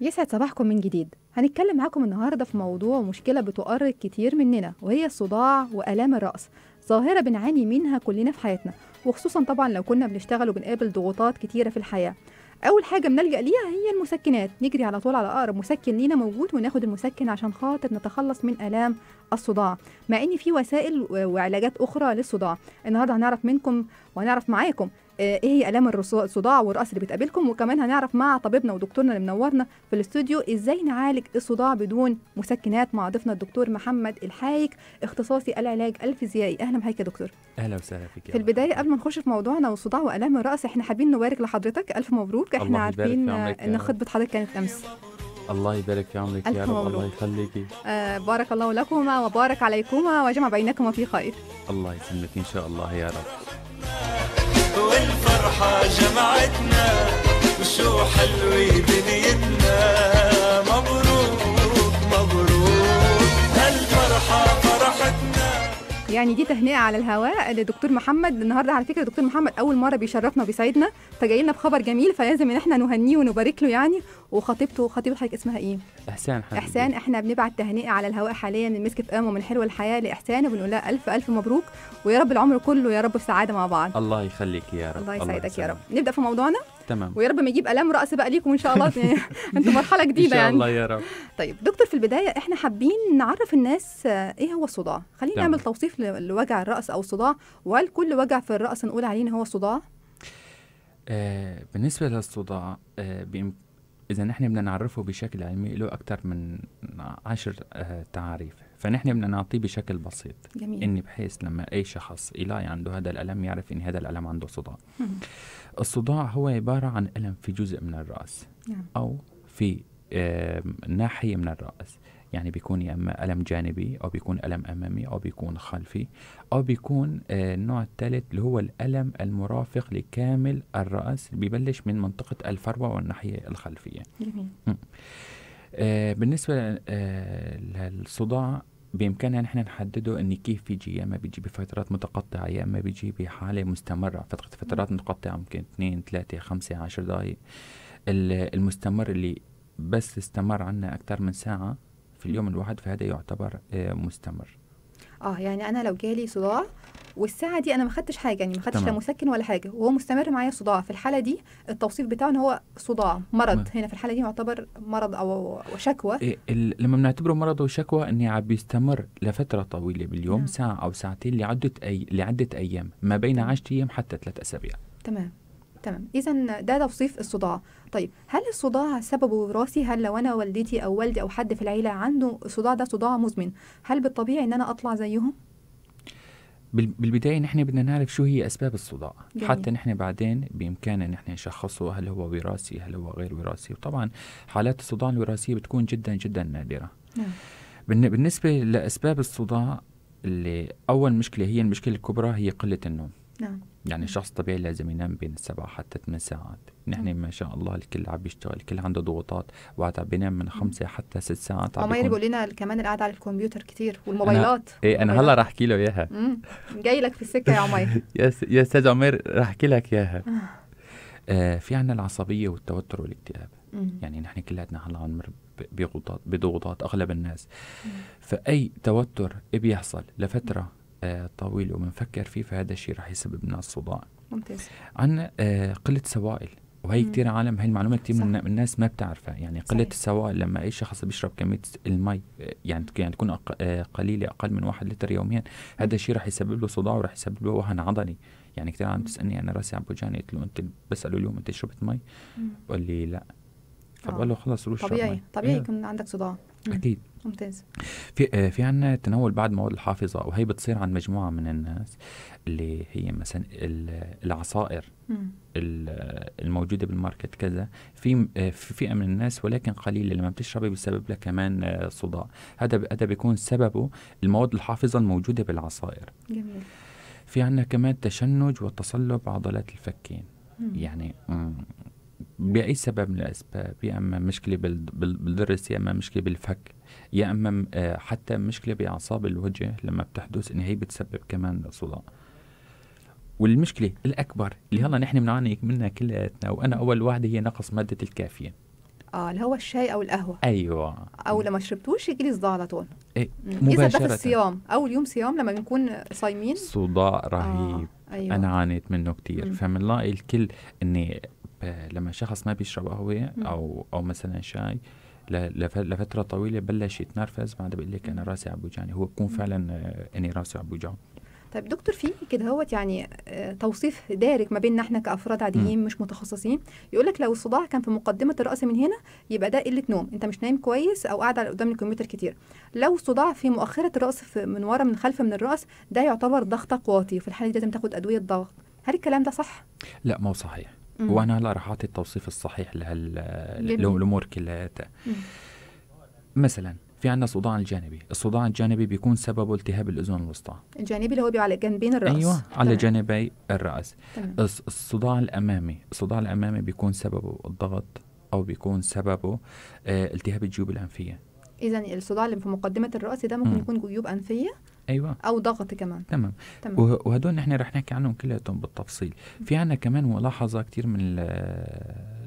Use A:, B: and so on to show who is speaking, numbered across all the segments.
A: يسعد صباحكم من جديد هنتكلم معاكم النهارده في موضوع مشكله بتؤرق كتير مننا وهي الصداع والام الراس ظاهره بنعاني منها كلنا في حياتنا وخصوصا طبعا لو كنا بنشتغل وبنقابل ضغوطات كتيره في الحياه اول حاجه بنلجا ليها هي المسكنات نجري على طول على اقرب مسكن لينا موجود وناخد المسكن عشان خاطر نتخلص من الام الصداع مع ان في وسائل وعلاجات اخرى للصداع النهارده هنعرف منكم وهنعرف معاكم آه، ايه هي الام الصداع والرأس اللي بتقابلكم وكمان هنعرف مع طبيبنا ودكتورنا اللي منورنا في الاستوديو ازاي نعالج الصداع بدون مسكنات مع ضيفنا الدكتور محمد الحايك اختصاصي العلاج الفيزيائي اهلا بحضرتك يا دكتور
B: اهلا وسهلا فيك في
A: البدايه قبل ما نخش في موضوعنا والصداع والام الراس احنا حابين نبارك لحضرتك الف مبروك احنا عارفين ان خطبه حضرتك كانت امس
B: الله يبارك في عمرك يا رب الله يخليكي
A: آه بارك الله لكما وبارك عليكما وجمع بينكما في خير
B: الله يسلمك ان شاء الله يا رب فرحة جمعتنا وشو حلوة دنيتنا
A: يعني دي تهنئه على الهواء لدكتور محمد النهارده على فكره دكتور محمد اول مره بيشرفنا وبيسعدنا فجاي لنا بخبر جميل فلازم ان احنا نهنيه ونبارك له يعني وخطيبته خطيبه حضرتك اسمها ايه؟ احسان حبيبي. احسان احنا بنبعت تهنئه على الهواء حاليا من مسكه قام ومن حلو الحياه لاحسان وبنقول لها الف الف مبروك ويا رب العمر كله يا رب السعاده مع بعض
B: الله يخليك يا رب الله يسعدك
A: يا رب نبدا في موضوعنا تمام ويا رب ما يجيب الام راس بقى ليكم ان شاء الله انتوا مرحله جديده يعني ان شاء يعني. الله يا رب طيب دكتور في البدايه احنا حابين نعرف الناس آه، ايه هو الصداع خلينا نعمل توصيف لوجع الراس او الصداع وهل كل وجع في الراس نقول عليه ان هو صداع
B: آه بالنسبه للصداع آه اذا نحن بدنا نعرفه بشكل علمي له اكثر من عشر آه تعاريف فنحن بدنا نعطيه بشكل بسيط جميل. اني بحيث لما اي شخص يلاقي عنده هذا الالم يعرف ان هذا الالم عنده صداع الصداع هو عبارة عن ألم في جزء من الرأس نعم. أو في ناحية من الرأس يعني بيكون يا اما الم جانبي او بيكون الم امامي او بيكون خلفي او بيكون النوع آه، الثالث اللي هو الالم المرافق لكامل الراس بيبلش من منطقه الفروه والناحيه الخلفيه جميل. آه، بالنسبه آه، للصداع بإمكاننا نحن نحدده إن كيف بيجي يا إما بيجي بفترات متقطعة يا إما بيجي بحالة مستمرة فترة فترات متقطعة ممكن اثنين ثلاثة خمسة عشر دقايق المستمر اللي بس استمر عنا أكثر من ساعة في اليوم الواحد فهذا يعتبر آه، مستمر
A: اه يعني انا لو جالي صداع والساعه دي انا ما خدتش حاجه يعني ما خدتش لا مسكن ولا حاجه وهو مستمر معايا صداع في الحاله دي التوصيف بتاعه ان هو صداع مرض تمام. هنا في الحاله دي يعتبر مرض او شكوى إيه
B: لما بنعتبره مرض او شكوى ان عم بيستمر لفتره طويله باليوم نعم. ساعه او ساعتين لعده أي... لعده ايام ما بين 10 ايام حتى ثلاث اسابيع
A: تمام تمام اذا ده توصيف الصداع طيب هل الصداع سببه وراثي هل لو انا والدتي او والدي او حد في العيله عنده الصداع ده صداع مزمن هل بالطبيعي ان انا اطلع زيهم
B: بالبدايه نحن بدنا نعرف شو هي اسباب الصداع جميل. حتى نحن بعدين بامكاننا نحن نشخصه هل هو وراثي هل هو غير وراثي وطبعا حالات الصداع الوراثيه بتكون جدا جدا نادره نعم. بالنسبه لاسباب الصداع اللي اول مشكله هي المشكله الكبرى هي قله النوم نعم يعني الشخص الطبيعي لازم ينام بين السبعة حتى ثمان ساعات نحن ما شاء الله الكل عم بيشتغل الكل عنده ضغوطات وقت بينام من خمسة حتى ست ساعات عم بيقول لنا
A: كمان القعده على الكمبيوتر كتير والموبايلات أنا... ايه انا هلا رح احكي له اياها جاي لك في السكه يا عمير
B: يا استاذ عمير رح احكي لك اياها آه, آه، في عنا العصبيه والتوتر والاكتئاب يعني نحن كلياتنا هلا عم نمر بضغوطات اغلب الناس فاي توتر بيحصل لفتره آه، طويل وبنفكر فيه فهذا الشيء رح يسبب لنا الصداع ممتاز عندنا آه، قله سوائل وهي كثير عالم هي المعلومه كثير من الناس ما بتعرفها يعني قله السوائل لما اي شخص بيشرب كميه المي يعني يعني تكون آه، قليله اقل من 1 لتر يوميا هذا الشيء رح يسبب له صداع ورح يسبب له وهن عضلي يعني كثير عم تسالني انا راسي عم بوجعني قلت له انت بساله اليوم انت شربت مي بقول لي لا فبقول له خلص روح طبيعي طبيعي إيه.
A: يكون عندك صداع اكيد ممتاز
B: في آه، في عندنا تناول بعض مواد الحافظه وهي بتصير عند مجموعه من الناس اللي هي مثلا العصائر الموجوده بالماركت كذا في آه، في فئه من الناس ولكن قليله لما بتشربه بسبب لها كمان آه، صداع هذا هذا بيكون سببه المواد الحافظه الموجوده بالعصائر جميل في عندنا كمان تشنج وتصلب عضلات الفكين مم. يعني باي سبب من الاسباب يا اما مشكله بالضرس يا اما مشكله بالفك يا اما آه، حتى مشكله باعصاب الوجه لما بتحدث ان هي بتسبب كمان صداع والمشكله الاكبر اللي هلا نحن بنعاني منها كلياتنا وانا اول واحده هي نقص ماده الكافيين
A: اه اللي هو الشاي او القهوه ايوه او لما شربتوش يجي لي صداع على طول إيه مباشرة. اذا ده في الصيام اول يوم صيام لما بنكون صايمين
B: صداع آه، رهيب آه. أيوة. انا عانيت منه كتير فمنلاقي الكل اني شخص ما بيشرب قهوه او او مثلا شاي لفتره طويله بلش يتنرفز بعد بيقول لك انا راسي عم بوجعني هو بكون فعلا آه، اني راسي عم بوجعه
A: طيب دكتور في كده هوت يعني آه، توصيف دارك ما بيننا احنا كافراد عاديين مش متخصصين يقول لك لو الصداع كان في مقدمه الراس من هنا يبقى ده قله نوم انت مش نايم كويس او قاعد قدام الكمبيوتر كتير لو الصداع في مؤخره الراس في من ورا من خلف من الراس ده يعتبر ضغطك واطي في الحاله دي لازم تاخد ادويه ضغط هل الكلام ده صح
B: لا مو صحيح مم. وانا هلا رح اعطي التوصيف الصحيح لهالامور كلياتها مثلا في عندنا صداع الجانبي، الصداع الجانبي بيكون سببه التهاب الاذن الوسطى.
A: الجانبي اللي هو بيبقى على جنبين الراس. ايوه طبعا. على
B: جانبي الراس. تمام. الصداع الامامي، الصداع الامامي بيكون سببه الضغط او بيكون سببه آه التهاب الجيوب الانفيه.
A: اذا الصداع اللي في مقدمه الراس ده ممكن م. يكون جيوب انفيه ايوه او ضغط كمان تمام تمام
B: وهدول نحن رح نحكي عنهم كلياتهم بالتفصيل في عنا كمان ملاحظه كثير من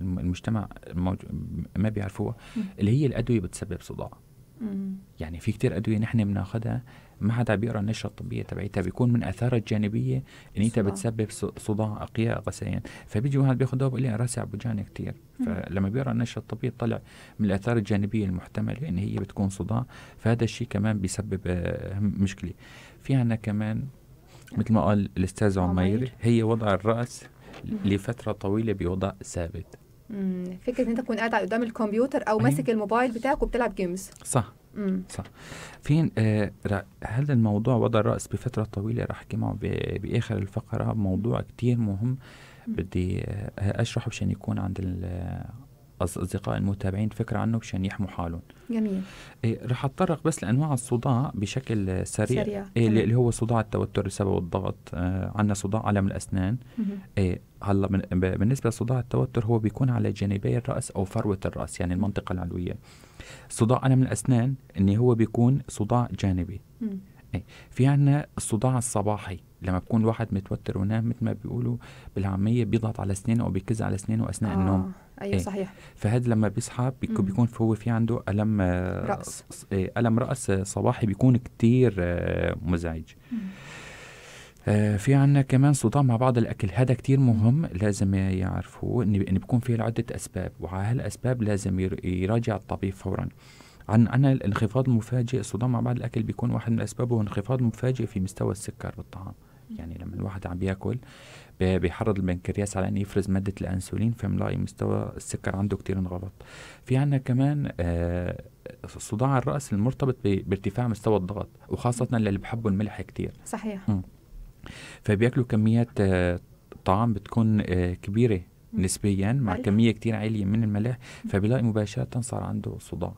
B: المجتمع ما بيعرفوها اللي هي الادويه بتسبب صداع يعني في كتير ادويه نحن بناخذها ما حدا بيقرا النشره الطبيه تبعيتها بيكون من اثارها الجانبيه ان انت بتسبب صداع اقياء غثيان فبيجي واحد بياخذها بيقول لي راسع بوجعني كثير فلما بيقرا النشره الطبيه طلع من الاثار الجانبيه المحتمله ان هي بتكون صداع فهذا الشيء كمان بيسبب آه، مشكله في عندنا كمان مثل ما قال الاستاذ عمير هي وضع الراس لفتره طويله بوضع ثابت
A: امم فكره ان انت تكون قاعد قدام الكمبيوتر او ماسك الموبايل بتاعك وبتلعب جيمز صح مم.
B: صح فين آه هل الموضوع وضع الراس بفتره طويله راح احكي معه باخر الفقره موضوع كتير مهم بدي آه اشرحه مشان يكون عند آه، اصدقاء المتابعين فكره عنه مشان يحموا حالهم جميل إيه رح اتطرق بس لانواع الصداع بشكل سريع, سريع. إيه اللي هو صداع التوتر بسبب الضغط آه عندنا صداع الم الاسنان إيه هلا بالنسبه لصداع التوتر هو بيكون على جانبي الراس او فروه الراس يعني المنطقه العلويه صداع الم الاسنان اني هو بيكون صداع جانبي أي. في عنا الصداع الصباحي لما بكون الواحد متوتر ونام مثل ما بيقولوا بالعاميه بيضغط على اسنانه او بيكز على اسنانه اثناء آه. النوم ايوه إيه. صحيح فهذا لما بيصحى بيكون, بيكون هو في عنده الم آه، راس إيه، الم راس صباحي بيكون كتير آه، مزعج مم. آه، في عنا كمان صداع مع بعض الاكل هذا كتير مهم لازم يعرفوه ان بيكون في عده اسباب وعلى هالاسباب لازم يراجع الطبيب فورا عن انا الانخفاض المفاجئ الصداع مع بعض الاكل بيكون واحد من اسبابه هو انخفاض مفاجئ في مستوى السكر بالطعام يعني لما الواحد عم بياكل بيحرض البنكرياس على انه يفرز ماده الانسولين فبنلاقي مستوى السكر عنده كتير انغلط في عنا كمان آه صداع الراس المرتبط بارتفاع مستوى الضغط وخاصه للي بحبوا الملح كتير صحيح م. فبياكلوا كميات آه، طعام بتكون آه، كبيره نسبيا مع ملح. كميه كتير عاليه من الملاح فبيلاقي مباشره صار عنده صداع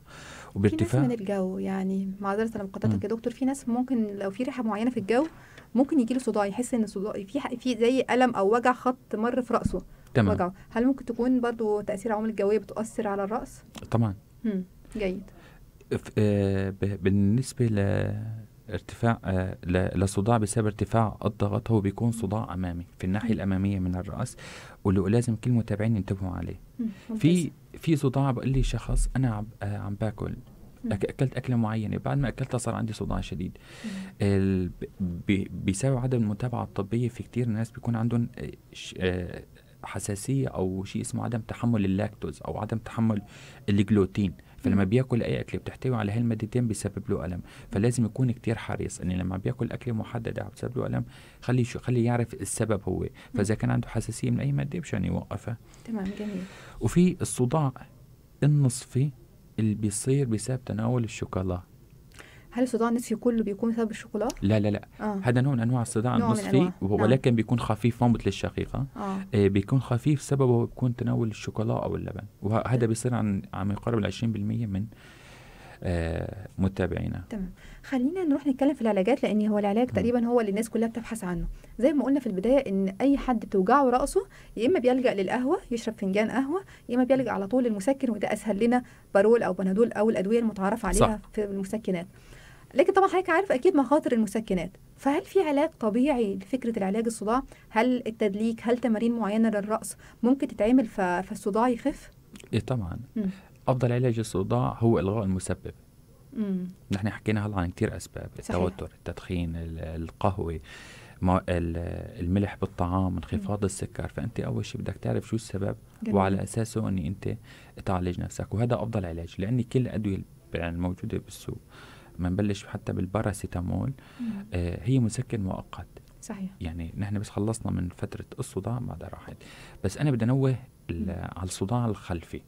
B: وبارتفاع من
A: الجو يعني معذره انا مقاطعتك يا دكتور في ناس ممكن لو في ريحه معينه في الجو ممكن يجي له صداع يحس ان الصداع في في زي الم او وجع خط مر في راسه تمام وجعه. هل ممكن تكون برضو تاثير العوامل الجويه بتؤثر على الراس طبعا امم جيد
B: آه بالنسبه ل ارتفاع آه، لصداع بسبب ارتفاع الضغط هو بيكون صداع امامي في الناحيه الاماميه من الراس واللي لازم كل المتابعين ينتبهوا عليه في في صداع بقول لي شخص انا عم آه، باكل اكلت اكله معينه بعد ما اكلتها صار عندي صداع شديد بسبب عدم المتابعه الطبيه في كثير ناس بيكون عندهم آه، حساسيه او شيء اسمه عدم تحمل اللاكتوز او عدم تحمل الجلوتين فلما بياكل اي اكله بتحتوي على هالمادتين بيسبب له الم فلازم يكون كتير حريص اني لما بياكل اكله محدده عم بتسبب له الم خلي شو خلي يعرف السبب هو فاذا كان عنده حساسيه من اي ماده مشان يوقفها تمام جميل وفي الصداع النصفي اللي بيصير بسبب تناول الشوكولا
A: هل الصداع النصفي كله بيكون بسبب الشوكولاته؟
B: لا لا لا آه. هذا نوع من انواع الصداع النصفي نعم. ولكن نعم. بيكون خفيف مو مثل الشقيقه آه. آه بيكون خفيف سببه بيكون تناول الشوكولاته او اللبن وهذا بيصير عن عم يقارب ال 20% من آه متابعينا
A: تمام خلينا نروح نتكلم في العلاجات لان هو العلاج م. تقريبا هو اللي الناس كلها بتبحث عنه زي ما قلنا في البدايه ان اي حد بتوجعه راسه يا اما بيلجا للقهوه يشرب فنجان قهوه يا اما بيلجا على طول للمسكن وده اسهل لنا بارول او بنادول او الادويه المتعارف عليها صح. في المسكنات لكن طبعا حضرتك عارف اكيد مخاطر المسكنات فهل في علاج طبيعي لفكره العلاج الصداع هل التدليك هل تمارين معينه للراس ممكن تتعمل فالصداع يخف
B: ايه طبعا مم. افضل علاج الصداع هو الغاء المسبب مم. نحن حكينا هلا عن كثير اسباب صحيح. التوتر التدخين القهوه الملح بالطعام انخفاض مم. السكر فانت اول شيء بدك تعرف شو السبب جميل. وعلى اساسه اني انت تعالج نفسك وهذا افضل علاج لاني كل الادويه يعني الموجوده بالسوق نبلش حتى بالباراسيتامول آه هي مسكن مؤقت صحيح يعني نحن بس خلصنا من فتره الصداع بعدها راحت بس انا بدي انوه على الصداع الخلفي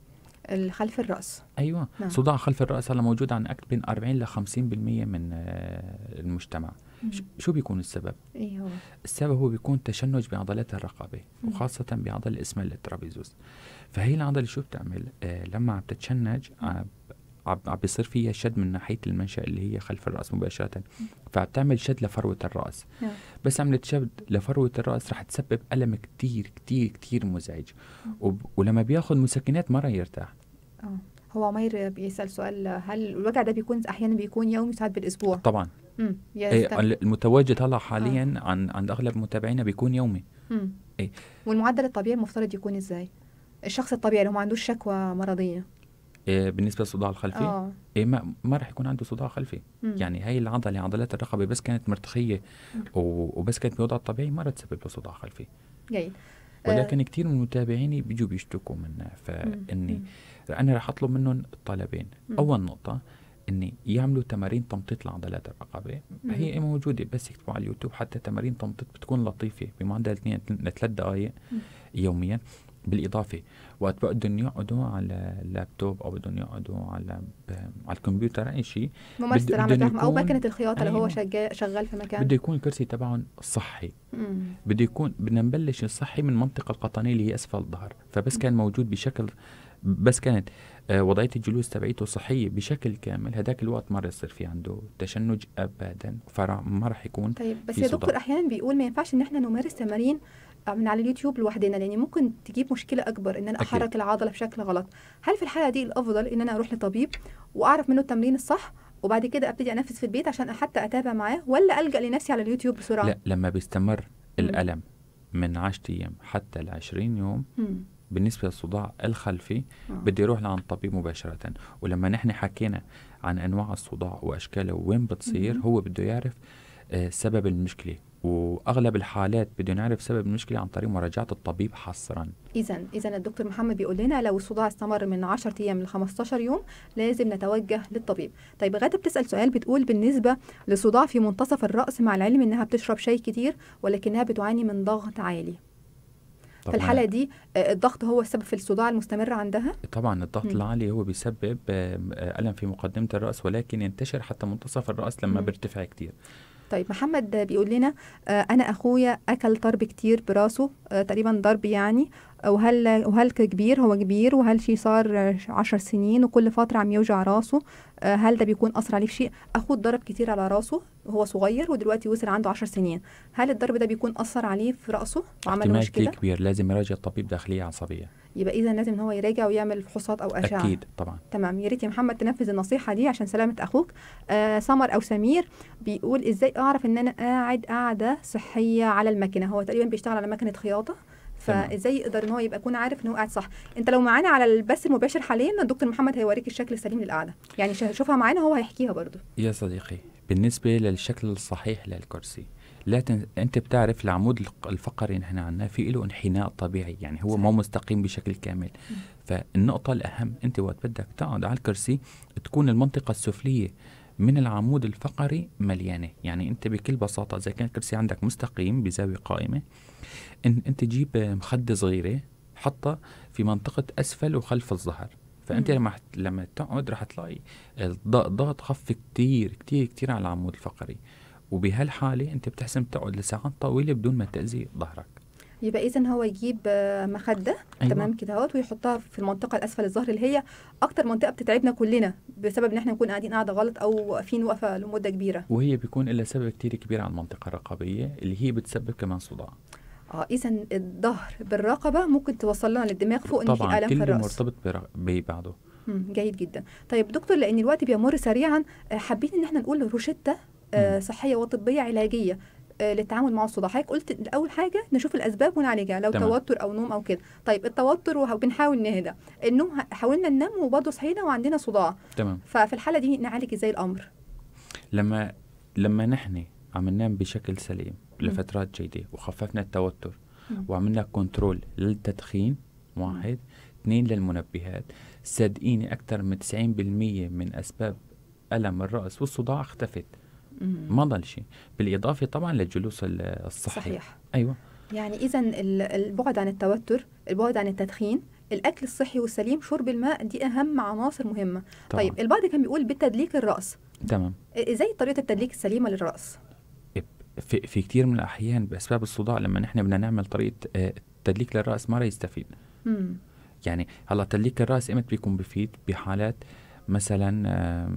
A: خلف الراس ايوه نعم. صداع
B: خلف الراس هلا موجود عن اكثر من 40 ل 50% من آه، المجتمع مم. شو بيكون السبب ايوه السبب هو بيكون تشنج بعضلات الرقبه مم. وخاصه بعضله اسمها الترابيزوس فهي العضله شو بتعمل آه لما عم تتشنج عم بيصير فيها شد من ناحيه المنشا اللي هي خلف الراس مباشره فبتعمل شد لفروه الراس نعم. بس عملت شد لفروه الراس رح تسبب الم كتير كتير كتير مزعج وب... ولما بياخذ مسكنات ما رح يرتاح
A: آه. هو عمير بيسال سؤال هل الوجع ده بيكون احيانا بيكون يومي ساعات بالاسبوع طبعا إيه
B: المتواجد هلا حاليا آه. عن عند اغلب متابعينا بيكون يومي إيه.
A: والمعدل الطبيعي المفترض يكون ازاي الشخص الطبيعي لو ما عندوش شكوى مرضيه
B: آه، بالنسبه للصداع الخلفي أوه. إيه ما, ما رح يكون عنده صداع خلفي مم. يعني هاي العضله عضلات الرقبه بس كانت مرتخيه وبس كانت بوضعها الطبيعي ما رح تسبب له صداع خلفي
A: جيد ولكن
B: أه. كثير من متابعيني بيجوا بيشتكوا منها فاني انا رح اطلب منهم الطلبين مم. اول نقطه اني يعملوا تمارين تمطيط لعضلات الرقبه هي موجوده بس يكتبوا على اليوتيوب حتى تمارين تمطيط بتكون لطيفه بمعدل 2 ل 3 دقائق يوميا بالاضافه وقت بدهم يقعدوا على اللابتوب او بدهم يقعدوا على على الكمبيوتر اي شيء ممارسه العمل يكون... او ماكينه الخياطه اللي هو أيوة. شغال شغال في مكان بده يكون الكرسي تبعهم صحي بده يكون بدنا نبلش الصحي من المنطقه القطنيه اللي هي اسفل الظهر فبس كان موجود بشكل بس كانت آه، وضعيه الجلوس تبعيته صحيه بشكل كامل هذاك الوقت ما رح يصير في عنده تشنج ابدا فما راح يكون طيب بس يا دكتور
A: احيانا بيقول ما ينفعش ان احنا نمارس تمارين من على اليوتيوب لوحدنا لان ممكن تجيب مشكله اكبر ان انا أكيد. احرك العضله بشكل غلط هل في الحاله دي الافضل ان انا اروح لطبيب واعرف منه التمرين الصح وبعد كده ابتدي انفذ في البيت عشان حتى اتابع معاه ولا الجا لنفسي على اليوتيوب بسرعه لا
B: لما بيستمر الالم من 10 ايام حتى ل 20 يوم بالنسبه للصداع الخلفي آه. اروح لعند الطبيب مباشره ولما نحن حكينا عن انواع الصداع واشكاله وين بتصير هو بده يعرف آه، سبب المشكله واغلب الحالات بده نعرف سبب المشكله عن طريق مراجعه الطبيب حصرا
A: اذا اذا الدكتور محمد بيقول لنا لو الصداع استمر من 10 ايام ل 15 يوم لازم نتوجه للطبيب طيب غاده بتسال سؤال بتقول بالنسبه لصداع في منتصف الراس مع العلم انها بتشرب شاي كتير ولكنها بتعاني من ضغط عالي في الحالة دي آه، الضغط هو السبب في الصداع المستمر عندها؟
B: طبعا الضغط م. العالي هو بيسبب آه، ألم في مقدمة الرأس ولكن ينتشر حتى منتصف الرأس لما م. بيرتفع كتير
A: طيب محمد بيقول لنا آه، انا اخويا اكل ضرب كتير براسه آه، تقريبا ضرب يعني وهل وهل كبير هو كبير وهل شيء صار عشر سنين وكل فتره عم يوجع راسه آه، هل ده بيكون اثر عليه في شيء اخوه ضرب كتير على راسه وهو صغير ودلوقتي وصل عنده عشر سنين هل الضرب ده بيكون اثر عليه في راسه وعمل له مشكله
B: كبير لازم يراجع طبيب داخليه عصبيه
A: يبقى اذا لازم ان هو يراجع ويعمل فحوصات او اشعه اكيد طبعا تمام يا ريت يا محمد تنفذ النصيحه دي عشان سلامه اخوك آه سمر او سمير بيقول ازاي اعرف ان انا قاعد قاعده صحيه على المكنه هو تقريبا بيشتغل على مكنه خياطه فازاي يقدر ان هو يبقى يكون عارف ان هو قاعد صح انت لو معانا على البث المباشر حاليا الدكتور محمد هيوريك الشكل السليم للقعده يعني شوفها معانا هو هيحكيها برضه
B: يا صديقي بالنسبه للشكل الصحيح للكرسي لا تن... انت بتعرف العمود الفقري نحن عندنا في له انحناء طبيعي يعني هو ما مستقيم بشكل كامل فالنقطه الاهم انت وقت بدك تقعد على الكرسي تكون المنطقه السفليه من العمود الفقري مليانه يعني انت بكل بساطه اذا كان الكرسي عندك مستقيم بزاويه قائمه إن انت جيب مخده صغيره حطها في منطقه اسفل وخلف الظهر فانت لما لما تقعد رح تلاقي الضغط خف كتير كتير كتير على العمود الفقري وبهالحاله انت بتحسن تقعد لساعات طويله بدون ما تاذي ظهرك
A: يبقى اذا هو يجيب آه، مخده أيوة. تمام كده اهوت ويحطها في المنطقه الاسفل الظهر اللي هي اكتر منطقه بتتعبنا كلنا بسبب ان احنا نكون قاعدين قاعده غلط او واقفين وقفه لمده كبيره
B: وهي بيكون لها سبب كتير كبير على المنطقه الرقبيه اللي هي بتسبب كمان صداع
A: اه اذا الظهر بالرقبه ممكن توصل لنا للدماغ فوق ان في الم في الراس
B: طبعا مرتبط ببعضه
A: جيد جدا طيب دكتور لان الوقت بيمر سريعا آه، حابين ان احنا نقول روشته آه، صحيه وطبيه علاجيه آه، للتعامل مع الصداع حضرتك قلت اول حاجه نشوف الاسباب ونعالجها لو تمام. توتر او نوم او كده طيب التوتر وبنحاول نهدى النوم حاولنا ننام وبرضه صحينا وعندنا صداع تمام ففي الحاله دي نعالج ازاي الامر
B: لما لما نحن عم ننام بشكل سليم لفترات جيده وخففنا التوتر وعملنا كنترول للتدخين واحد اثنين للمنبهات صدقيني اكثر من 90% من اسباب الم الراس والصداع اختفت ما ضل شيء بالاضافه طبعا للجلوس الصحي صحيح ايوه
A: يعني اذا البعد عن التوتر البعد عن التدخين الاكل الصحي والسليم شرب الماء دي اهم عناصر مهمه طبعا. طيب البعض كان بيقول بالتدليك الراس تمام ازاي طريقه التدليك السليمه للراس
B: في, في كتير من الاحيان باسباب الصداع لما نحن بدنا نعمل طريقه آه، تدليك للراس ما راح يستفيد مم. يعني هلا تدليك الراس ايمت بيكون بفيد بحالات مثلا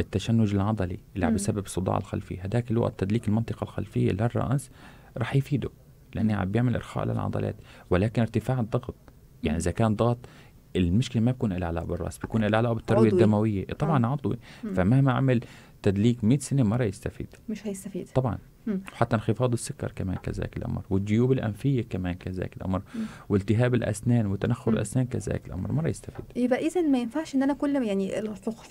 B: التشنج العضلي اللي عم بسبب الصداع الخلفي هداك الوقت تدليك المنطقه الخلفيه للراس رح يفيده لانه عم بيعمل ارخاء للعضلات ولكن ارتفاع الضغط يعني اذا كان ضغط المشكله ما بيكون لها علاقه بالراس بيكون لها علاقه بالترويه عضوي. الدمويه طبعا آه. عضوي فمهما عمل تدليك 100 سنه ما رح يستفيد
A: مش هيستفيد
B: طبعا حتى انخفاض السكر كمان كذلك الامر والجيوب الانفيه كمان كذلك الامر والتهاب الاسنان وتنخر الاسنان كذلك الامر مره يستفيد
A: يبقى اذا ما ينفعش ان انا كل ما يعني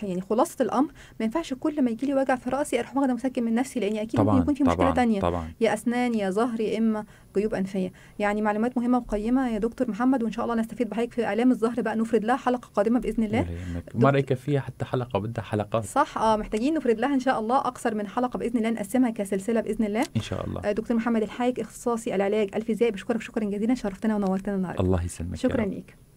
A: يعني خلاصه الامر ما ينفعش كل ما يجي لي وجع في راسي اروح واخده مسكن من نفسي لان اكيد طبعًا يكون في مشكله طبعًا طبعًا يا اسنان يا ظهر يا اما جيوب انفيه يعني معلومات مهمه وقيمه يا دكتور محمد وان شاء الله نستفيد بحضرتك في الام الظهر بقى نفرد لها حلقه قادمه باذن الله
B: مره فيها حتى حلقه بدها حلقات
A: صح اه محتاجين نفرد لها ان شاء الله اكثر من حلقه باذن الله نقسمها كسلسله باذن باذن الله ان شاء الله آه، دكتور محمد الحايك اختصاصي العلاج الفيزيائي بشكرك شكرا جزيلا شرفتنا ونورتنا النهارده
B: الله يسلمك شكرا
A: ليك